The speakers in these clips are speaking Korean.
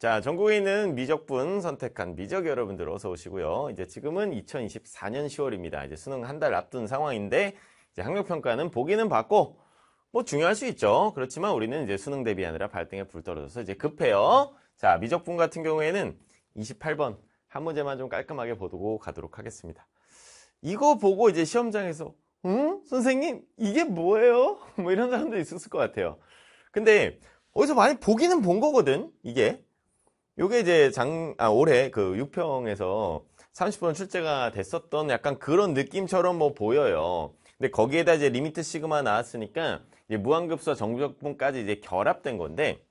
자, 전국에 있는 미적분 선택한 미적 여러분들 어서 오시고요. 이제 지금은 2024년 10월입니다. 이제 수능 한 달 앞둔 상황인데 이제 학력 평가는 보기는 봤고뭐 중요할 수 있죠. 그렇지만 우리는 이제 수능 대비하느라 발등에 불 떨어져서 이제 급해요. 자, 미적분 같은 경우에는 28번 한 문제만 좀 깔끔하게 보고 가도록 하겠습니다. 이거 보고 이제 시험장에서 응? 선생님 이게 뭐예요? 뭐 이런 사람도 있었을 것 같아요. 근데 어디서 많이 보기는 본 거거든 이게 요게 이제 장, 아, 올해 그 6평에서 30% 출제가 됐었던 약간 그런 느낌처럼 뭐 보여요. 근데 거기에다 이제 리미트 시그마 나왔으니까 이제 무한급수와 정적분까지 이제 결합된 건데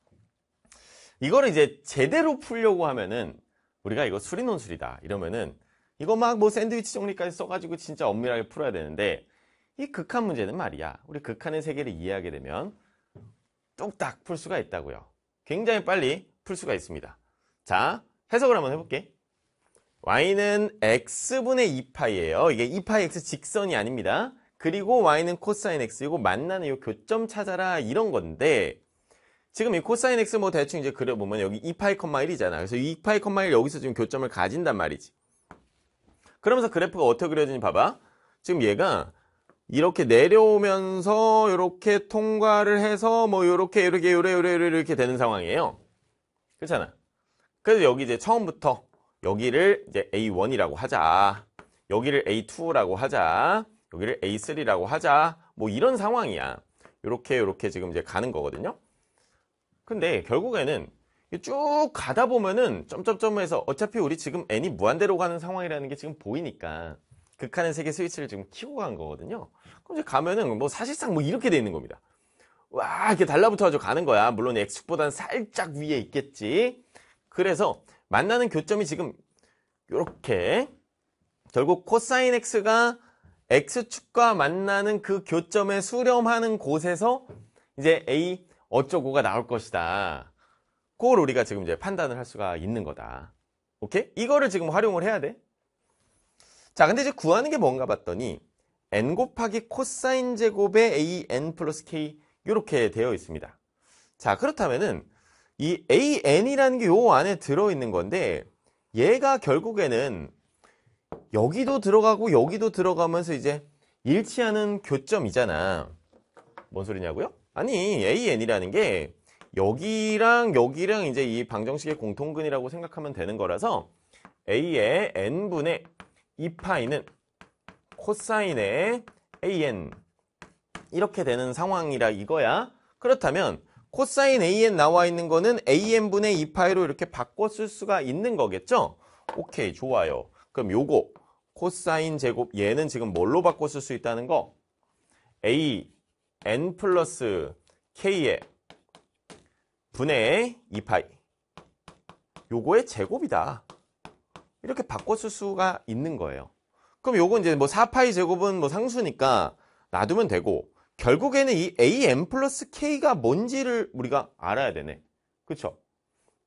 이거를 이제 제대로 풀려고 하면은 우리가 이거 수리논술이다 이러면은 이거 막 뭐 샌드위치 정리까지 써가지고 진짜 엄밀하게 풀어야 되는데 이 극한 문제는 말이야 우리 극한의 세계를 이해하게 되면 뚝딱 풀 수가 있다고요. 굉장히 빨리 풀 수가 있습니다. 자, 해석을 한번 해볼게. y는 x분의 2파예요. 이 이게 2파이 x 직선이 아닙니다. 그리고 y는 코사인 x이고 만나는 이 교점 찾아라 이런 건데 지금 이 코사인 x 뭐 대충 이제 그려보면 여기 2파이 컴마 1이잖아. 그래서 2파이 컴마 1 여기서 지금 교점을 가진단 말이지. 그러면서 그래프가 어떻게 그려지는지 봐봐. 지금 얘가 이렇게 내려오면서 이렇게 통과를 해서 뭐 이렇게 이렇게 요래 요래 요래 이렇게 되는 상황이에요. 그렇잖아. 그래서 여기 이제 처음부터 여기를 이제 A1이라고 하자. 여기를 A2라고 하자. 여기를 A3라고 하자. 뭐 이런 상황이야. 이렇게 이렇게 지금 이제 가는 거거든요. 근데 결국에는 쭉 가다 보면은 점점점에서 어차피 우리 지금 n이 무한대로 가는 상황이라는 게 지금 보이니까 극한의 세계 스위치를 지금 키고 간 거거든요. 그럼 이제 가면은 뭐 사실상 뭐 이렇게 돼 있는 겁니다. 와 이렇게 달라붙어가지고 가는 거야. 물론 x축보다는 살짝 위에 있겠지. 그래서 만나는 교점이 지금 이렇게 결국 코사인 x가 x축과 만나는 그 교점에 수렴하는 곳에서 이제 a 어쩌고가 나올 것이다. 그걸 우리가 지금 이제 판단을 할 수가 있는 거다. 오케이? 이거를 지금 활용을 해야 돼. 자, 근데 이제 구하는 게 뭔가 봤더니 n 곱하기 코사인 제곱의 a n 플러스 k 이렇게 되어 있습니다. 자, 그렇다면은 이 AN이라는 게 요 안에 들어있는 건데 얘가 결국에는 여기도 들어가고 여기도 들어가면서 이제 일치하는 교점이잖아. 뭔 소리냐고요? 아니 AN이라는 게 여기랑 여기랑 이제 이 방정식의 공통근이라고 생각하면 되는 거라서 A의 N분의 2파이는 코사인의 AN 이렇게 되는 상황이라 이거야. 그렇다면 코사인 AN 나와 있는 거는 AN분의 2파이로 이렇게 바꿔 쓸 수가 있는 거겠죠? 오케이, 좋아요. 그럼 요거 코사인 제곱 얘는 지금 뭘로 바꿔 쓸 수 있다는 거? A, N 플러스 K의 분의 2파이 요거의 제곱이다. 이렇게 바꿔 쓸 수가 있는 거예요. 그럼 요거 이제 뭐 4파이 제곱은 뭐 상수니까 놔두면 되고 결국에는 이 AM 플러스 K가 뭔지를 우리가 알아야 되네. 그렇죠?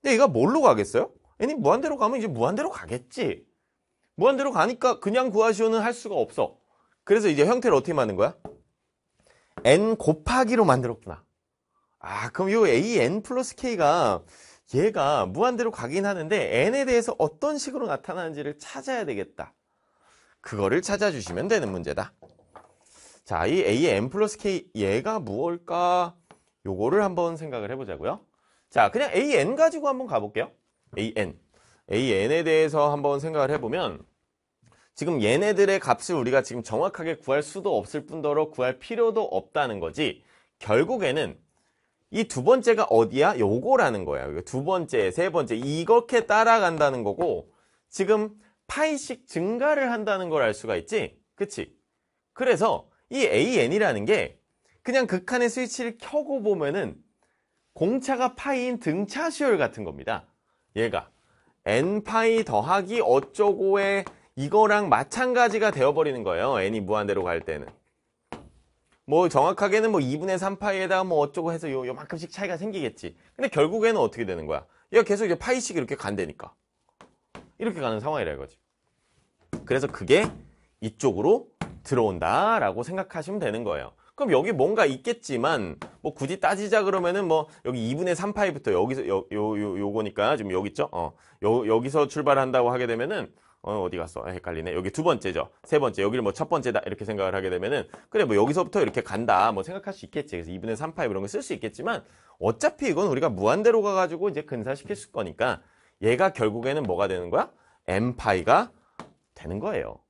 근데 얘가 뭘로 가겠어요? 얘는 무한대로 가면 이제 무한대로 가겠지. 무한대로 가니까 그냥 구하시오는 할 수가 없어. 그래서 이제 형태를 어떻게 만든 거야? n 곱하기로 만들었구나. 아, 그럼 이 an 플러스 k가 얘가 무한대로 가긴 하는데 n에 대해서 어떤 식으로 나타나는지를 찾아야 되겠다. 그거를 찾아주시면 되는 문제다. 자, 이 a의 플러스 k 얘가 무엇일까? 요거를 한번 생각을 해보자고요. 자, 그냥 a n 가지고 한번 가볼게요. a n a n에 대해서 한번 생각을 해보면 지금 얘네들의 값을 우리가 지금 정확하게 구할 수도 없을 뿐더러 구할 필요도 없다는 거지 결국에는 이 두 번째가 어디야? 요거라는 거야. 두 번째, 세 번째 이렇게 따라간다는 거고 지금 파이씩 증가를 한다는 걸 알 수가 있지? 그치? 그래서 이 AN이라는 게 그냥 극한의 스위치를 켜고 보면은 공차가 파이인 등차 수열 같은 겁니다. 얘가 n파이 더하기 어쩌고의 이거랑 마찬가지가 되어버리는 거예요. n이 무한대로 갈 때는. 뭐 정확하게는 뭐 2분의 3파이에다뭐 어쩌고 해서 요, 요만큼씩 차이가 생기겠지. 근데 결국에는 어떻게 되는 거야? 얘가 계속 이제 파이씩 이렇게 간다니까 이렇게 가는 상황이라 이거지. 그래서 그게 이쪽으로 들어온다라고 생각하시면 되는 거예요. 그럼 여기 뭔가 있겠지만 뭐 굳이 따지자 그러면은 뭐 여기 2분의 3파이부터 여기서 요, 요, 요, 요거니까 지금 여기 있죠? 어. 요, 여기서 출발한다고 하게 되면은 어, 어디 갔어? 아, 헷갈리네. 여기 두 번째죠. 세 번째. 여기를 뭐 첫 번째다. 이렇게 생각을 하게 되면은, 그래, 뭐 여기서부터 이렇게 간다. 뭐 생각할 수 있겠지. 그래서 2분의 3파이 이런 거 쓸 수 있겠지만, 어차피 이건 우리가 무한대로 가가지고 이제 근사시킬 수 거니까, 얘가 결국에는 뭐가 되는 거야? m파이가 되는 거예요.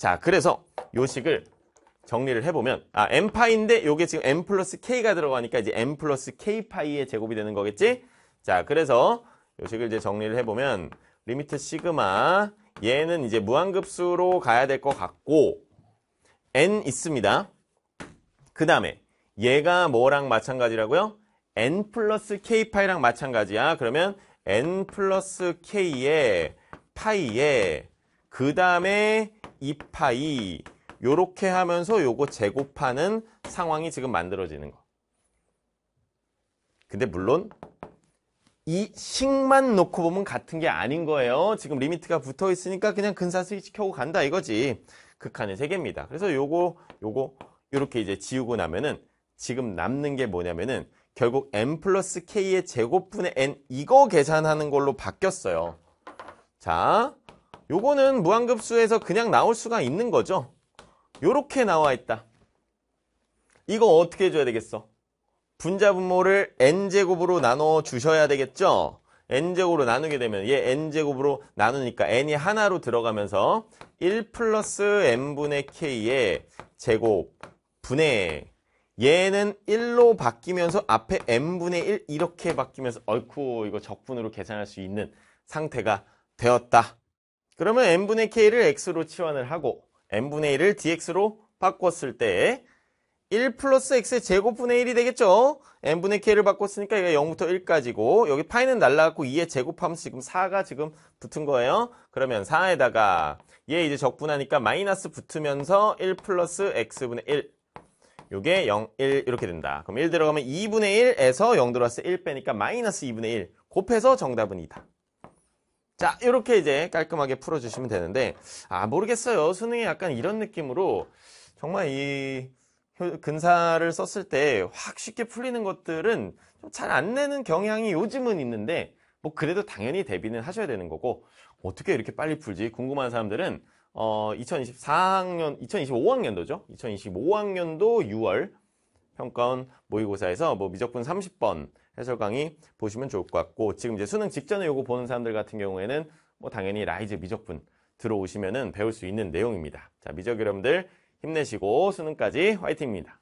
자, 그래서 요식을 정리를 해보면 아, m파인데 요게 지금 m 플러스 k가 들어가니까 이제 m 플러스 k 파이에 제곱이 되는 거겠지? 자, 그래서 요식을 이제 정리를 해보면 리미트 시그마 얘는 이제 무한급수로 가야 될 것 같고 n 있습니다. 그 다음에 얘가 뭐랑 마찬가지라고요? n 플러스 k 파이랑 마찬가지야. 그러면 n 플러스 k의 파이에 그 다음에 2파이 요렇게 하면서 요거 제곱하는 상황이 지금 만들어지는 거. 근데 물론 이 식만 놓고 보면 같은 게 아닌 거예요. 지금 리미트가 붙어 있으니까 그냥 근사수식 켜고 간다 이거지. 극한의 세계입니다. 그래서 요거 요거 요렇게 이제 지우고 나면은 지금 남는 게 뭐냐면은 결국 n 플러스 k의 제곱분의 n 이거 계산하는 걸로 바뀌었어요. 자, 요거는 무한급수에서 그냥 나올 수가 있는 거죠. 요렇게 나와 있다. 이거 어떻게 해줘야 되겠어? 분자분모를 n제곱으로 나눠 주셔야 되겠죠? n제곱으로 나누게 되면 얘 n제곱으로 나누니까 n이 하나로 들어가면서 1 플러스 n분의 k의 제곱 분의 얘는 1로 바뀌면서 앞에 n분의 1 이렇게 바뀌면서 얼쿠 이거 적분으로 계산할 수 있는 상태가 되었다. 그러면 n분의 k를 x로 치환을 하고 n분의 1을 dx로 바꿨을 때 1 플러스 x의 제곱분의 1이 되겠죠? n분의 k를 바꿨으니까 얘가 0부터 1까지고 여기 파이는 날라갔고 2에 제곱하면 지금 4가 지금 붙은 거예요. 그러면 4에다가 얘 이제 적분하니까 마이너스 붙으면서 1 플러스 x분의 1 요게 0, 1 이렇게 된다. 그럼 1 들어가면 2분의 1에서 0 들어왔을 때 1 빼니까 마이너스 2분의 1 곱해서 정답은 2다. 자 이렇게 이제 깔끔하게 풀어주시면 되는데 아 모르겠어요 수능이 약간 이런 느낌으로 정말 이 근사를 썼을 때 확 쉽게 풀리는 것들은 좀 잘 안 내는 경향이 요즘은 있는데 뭐 그래도 당연히 대비는 하셔야 되는 거고 어떻게 이렇게 빨리 풀지 궁금한 사람들은 어 2024학년 2025학년도죠 2025학년도 6월 평가원 모의고사에서 뭐 미적분 30번 해설 강의 보시면 좋을 것 같고 지금 이제 수능 직전에 요거 보는 사람들 같은 경우에는 뭐 당연히 라이즈 미적분 들어오시면은 배울 수 있는 내용입니다. 자, 미적 여러분들 힘내시고 수능까지 화이팅입니다.